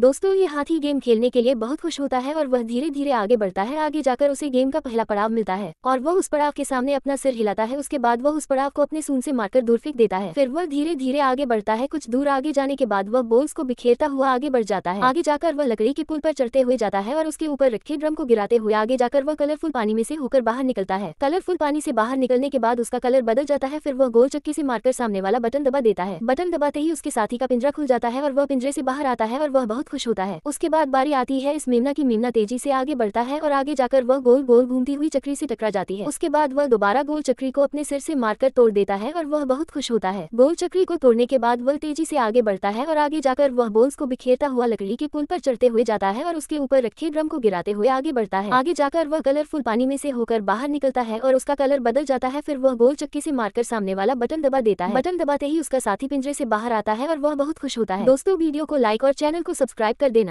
दोस्तों ये हाथी गेम खेलने के लिए बहुत खुश होता है और वह धीरे धीरे आगे बढ़ता है आगे जाकर उसे गेम का पहला पड़ाव मिलता है और वह उस पड़ाव के सामने अपना सिर हिलाता है उसके बाद वह उस पड़ाव को अपने सून से मारकर दूर फेंक देता है फिर वह धीरे धीरे आगे बढ़ता है कुछ दूर आगे जाने के बाद वह बोल्स को बिखेरता हुआ आगे बढ़ जाता है आगे जाकर वह लकड़ी के पुल पर चढ़ते हुए जाता है और उसके ऊपर रखे ड्रम को गिराते हुए आगे जाकर वह कलरफुल पानी में से होकर बाहर निकलता है कलरफुल पानी से बाहर निकलने के बाद उसका कलर बदल जाता है फिर वह गोल चक्की से मारकर सामने वाला बटन दबा देता है बटन दबाते ही उसके साथी का पिंजरा खुल जाता है और वह पिंजरे से बाहर आता है और वह बहुत बहुत खुश होता है उसके बाद बारी आती है इस मेमना की मेमना तेजी से आगे बढ़ता है और आगे जाकर वह गोल गोल घूमती हुई चक्री से टकरा जाती है उसके बाद वह दोबारा गोल चक्री को अपने सिर से मारकर तोड़ देता है और वह बहुत खुश होता है गोल चक्री को तोड़ने के बाद वह तेजी से आगे बढ़ता है और आगे जाकर वह बोल्स को बिखेरता हुआ लकड़ी के पुल पर चढ़ते हुए जाता है और उसके ऊपर रखे ड्रम को गिराते हुए आगे बढ़ता है आगे जाकर वह कलरफुल पानी में से होकर बाहर निकलता है और उसका कलर बदल जाता है फिर वह गोल चक्की से मारकर सामने वाला बटन दबा देता है बटन दबाते ही उसका साथी पिंजरे से बाहर आता है और वह बहुत खुश होता है दोस्तों वीडियो को लाइक और चैनल को सब्सक्राइब सब्सक्राइब कर देना